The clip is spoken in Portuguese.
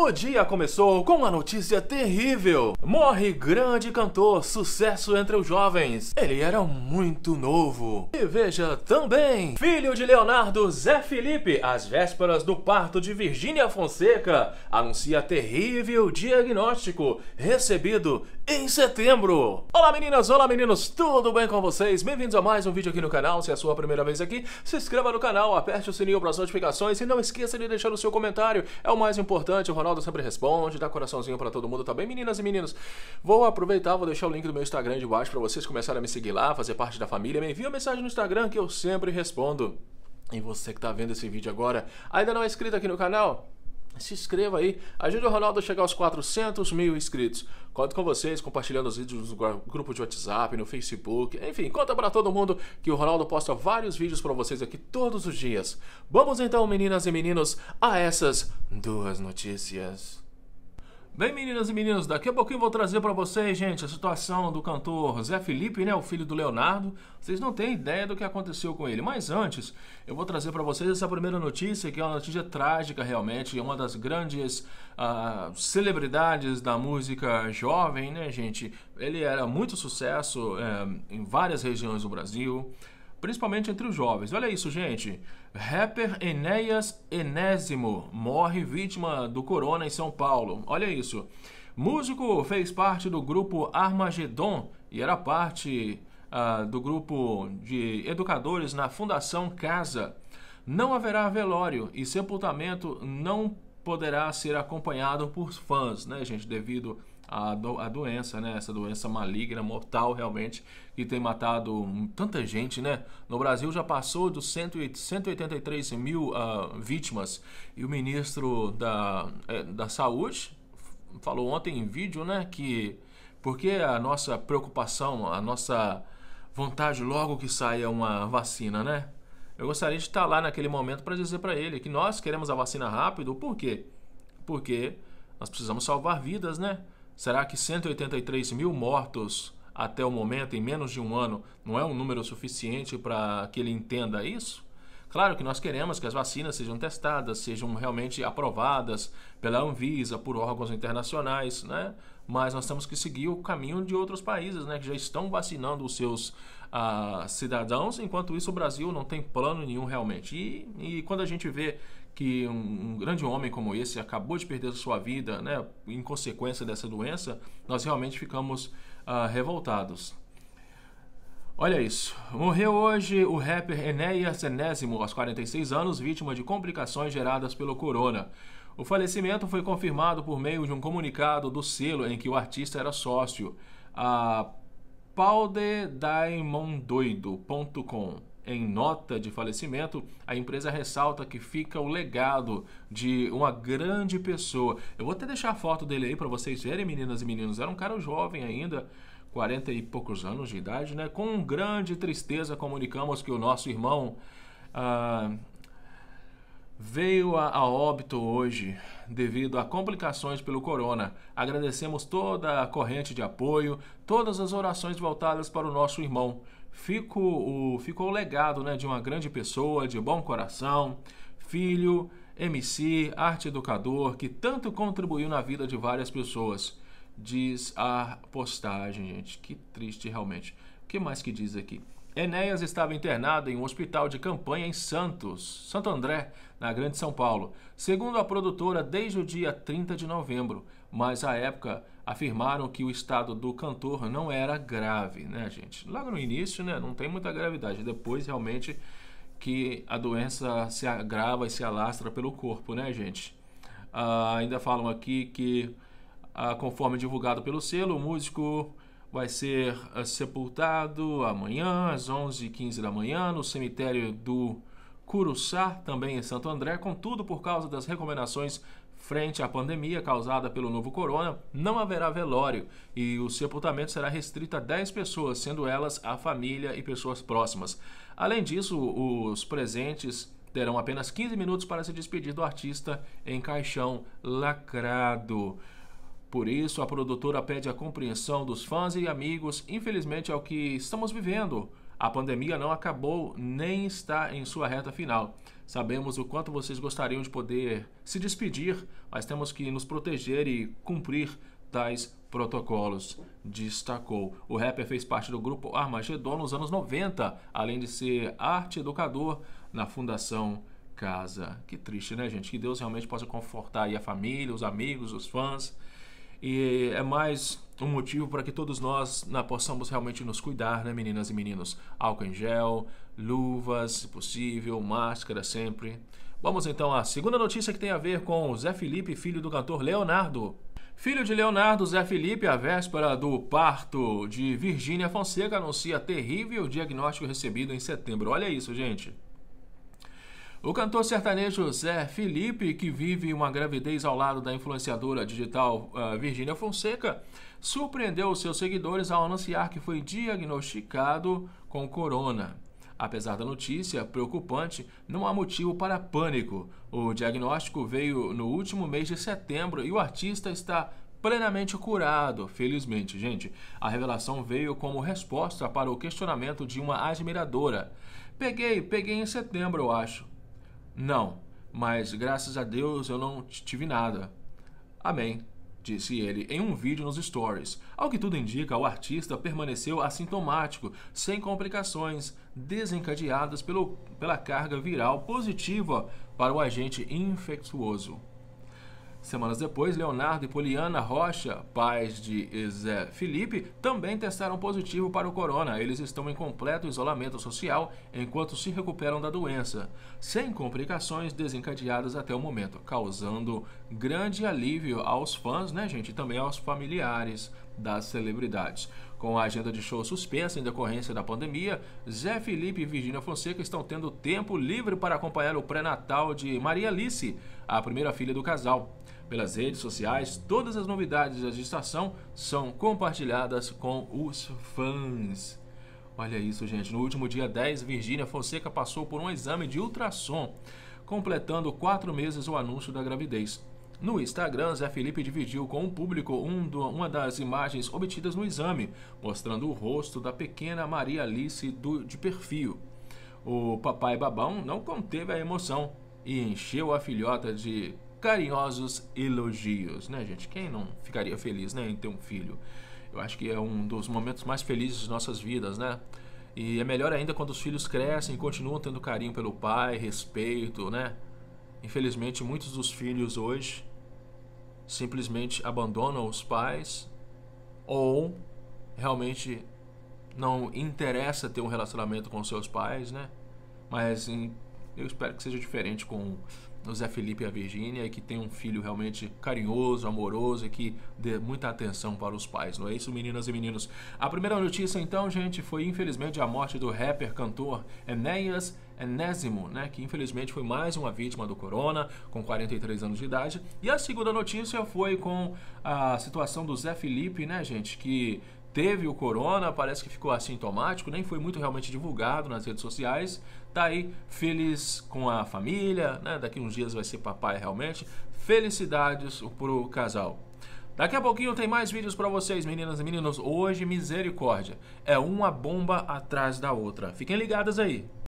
O dia começou com uma notícia terrível. Morre grande cantor, sucesso entre os jovens. Ele era muito novo. E veja também, filho de Leonardo Zé Felipe, às vésperas do parto de Virgínia Fonseca, anuncia terrível diagnóstico recebido em setembro. Olá meninas, olá meninos, tudo bem com vocês? Bem-vindos a mais um vídeo aqui no canal. Se é a sua primeira vez aqui, se inscreva no canal, aperte o sininho para as notificações e não esqueça de deixar o seu comentário. É o mais importante, o Ronaldo sempre responde, dá coraçãozinho para todo mundo, tá bem, meninas e meninos? Vou aproveitar, vou deixar o link do meu Instagram de baixo para vocês começarem a me seguir lá, fazer parte da família. Me envia uma mensagem no Instagram que eu sempre respondo. E você que está vendo esse vídeo agora, ainda não é inscrito aqui no canal? se inscreva aí, ajude o Ronaldo a chegar aos 400 mil inscritos. Conto com vocês, compartilhando os vídeos no grupo de WhatsApp, no Facebook, enfim, conta para todo mundo que o Ronaldo posta vários vídeos para vocês aqui todos os dias. Vamos então, meninas e meninos, a essas duas notícias. Bem, meninas e meninos, daqui a pouquinho vou trazer para vocês, gente, a situação do cantor Zé Felipe, né, o filho do Leonardo. Vocês não têm ideia do que aconteceu com ele, mas antes eu vou trazer para vocês essa primeira notícia, que é uma notícia trágica realmente, é uma das grandes uh, celebridades da música jovem, né, gente? Ele era muito sucesso uh, em várias regiões do Brasil principalmente entre os jovens. Olha isso, gente. Rapper Enéas Enésimo morre vítima do corona em São Paulo. Olha isso. Músico fez parte do grupo Armagedon e era parte uh, do grupo de educadores na Fundação Casa. Não haverá velório e sepultamento não poderá ser acompanhado por fãs, né, gente, devido a, do, a doença, né? Essa doença maligna, mortal realmente, que tem matado tanta gente, né? No Brasil já passou dos 183 mil uh, vítimas. E o ministro da, é, da Saúde falou ontem em vídeo, né? Que porque a nossa preocupação, a nossa vontade logo que saia uma vacina, né? Eu gostaria de estar lá naquele momento para dizer para ele que nós queremos a vacina rápido, por quê? Porque nós precisamos salvar vidas, né? Será que 183 mil mortos até o momento, em menos de um ano, não é um número suficiente para que ele entenda isso? Claro que nós queremos que as vacinas sejam testadas, sejam realmente aprovadas pela Anvisa, por órgãos internacionais, né? Mas nós temos que seguir o caminho de outros países, né? Que já estão vacinando os seus ah, cidadãos, enquanto isso o Brasil não tem plano nenhum realmente. E, e quando a gente vê que um, um, grande homem como esse acabou de perder sua vida, né? Em consequência dessa doença, nós realmente ficamos ah, revoltados. Olha isso. Morreu hoje o rapper Enéas Enésimo, aos 46 anos, vítima de complicações geradas pelo corona. O falecimento foi confirmado por meio de um comunicado do selo em que o artista era sócio, a paudedaimondoido.com. Em nota de falecimento, a empresa ressalta que fica o legado de uma grande pessoa. Eu vou até deixar a foto dele aí para vocês verem, meninas e meninos. Era um cara jovem ainda. 40 e poucos anos de idade, né? Com grande tristeza comunicamos que o nosso irmão ah, veio a, a, óbito hoje devido a complicações pelo corona. Agradecemos toda a corrente de apoio, todas as orações voltadas para o nosso irmão. Fico o, ficou o legado né, de uma grande pessoa, de bom coração, filho, MC, arte educador, que tanto contribuiu na vida de várias pessoas diz a postagem, gente. Que triste realmente. O que mais que diz aqui? Enéas estava internado em um hospital de campanha em Santos, Santo André, na Grande São Paulo, segundo a produtora, desde o dia 30 de novembro, mas à época afirmaram que o estado do cantor não era grave, né, gente? Logo no início, né, não tem muita gravidade, depois realmente que a doença se agrava e se alastra pelo corpo, né, gente? Ah, ainda falam aqui que ah, conforme divulgado pelo selo, o músico vai ser ah, sepultado amanhã, às 11h15 da manhã, no cemitério do Curuçá, também em Santo André. Contudo, por causa das recomendações frente à pandemia causada pelo novo corona, não haverá velório e o sepultamento será restrito a 10 pessoas, sendo elas a família e pessoas próximas. Além disso, os presentes terão apenas 15 minutos para se despedir do artista em caixão lacrado. Por isso, a produtora pede a compreensão dos fãs e amigos. Infelizmente, é o que estamos vivendo. A pandemia não acabou nem está em sua reta final. Sabemos o quanto vocês gostariam de poder se despedir, mas temos que nos proteger e cumprir tais protocolos, destacou. O rapper fez parte do grupo Armagedon nos anos 90, além de ser arte educador na Fundação Casa. Que triste, né, gente? Que Deus realmente possa confortar a família, os amigos, os fãs. E é mais um motivo para que todos nós né, possamos realmente nos cuidar, né, meninas e meninos? Álcool em gel, luvas, se possível, máscara sempre. Vamos então à segunda notícia que tem a ver com Zé Felipe, filho do cantor Leonardo. Filho de Leonardo, Zé Felipe, à véspera do parto de Virgínia Fonseca, anuncia terrível diagnóstico recebido em setembro. Olha isso, gente. O cantor sertanejo José Felipe, que vive uma gravidez ao lado da influenciadora digital uh, eh, Virgínia Fonseca, surpreendeu seus seguidores ao anunciar que foi diagnosticado com corona. Apesar da notícia preocupante, não há motivo para pânico. O diagnóstico veio no último mês de setembro e o artista está plenamente curado, felizmente, gente. A revelação veio como resposta para o questionamento de uma admiradora. Peguei, peguei em setembro, eu acho. Não, mas graças a Deus eu não tive nada. Amém, disse ele em um vídeo nos stories. Ao que tudo indica, o artista permaneceu assintomático, sem complicações desencadeadas pelo, pela carga viral positiva para o agente infeccioso. Semanas depois, Leonardo e Poliana Rocha, pais de Zé Felipe, também testaram positivo para o corona. Eles estão em completo isolamento social enquanto se recuperam da doença, sem complicações desencadeadas até o momento, causando grande alívio aos fãs, né, gente, e também aos familiares das celebridades. Com a agenda de shows suspensa em decorrência da pandemia, Zé Felipe e Virgínia Fonseca estão tendo tempo livre para acompanhar o pré-natal de Maria Alice, a primeira filha do casal. Pelas redes sociais, todas as novidades da gestação são compartilhadas com os fãs. Olha isso, gente. No último dia 10, Virgínia Fonseca passou por um exame de ultrassom, completando quatro meses o anúncio da gravidez. No Instagram, Zé Felipe dividiu com o público um do, uma das imagens obtidas no exame, mostrando o rosto da pequena Maria Alice do, de perfil. O papai babão não conteve a emoção e encheu a filhota de carinhosos elogios, né, gente? Quem não ficaria feliz, né, em ter um filho? Eu acho que é um dos momentos mais felizes de nossas vidas, né? E é melhor ainda quando os filhos crescem e continuam tendo carinho pelo pai, respeito, né? Infelizmente, muitos dos filhos hoje simplesmente abandonam os pais ou realmente não interessa ter um relacionamento com seus pais, né? Mas em, eu espero que seja diferente com Zé Felipe e a Virgínia e que tem um filho realmente carinhoso, amoroso e que dê muita atenção para os pais, não é isso, meninas e meninos? A primeira notícia, então, gente, foi infelizmente a morte do rapper cantor Enéas Enésimo, né, que infelizmente foi mais uma vítima do corona, com 43 anos de idade. E a segunda notícia foi com a situação do Zé Felipe, né, gente, que teve o corona, parece que ficou assintomático, nem foi muito realmente divulgado nas redes sociais. Tá aí feliz com a família, né? Daqui uns dias vai ser papai realmente. Felicidades pro casal. Daqui a pouquinho tem mais vídeos para vocês, meninas e meninos. Hoje, misericórdia, é uma bomba atrás da outra. Fiquem ligadas aí.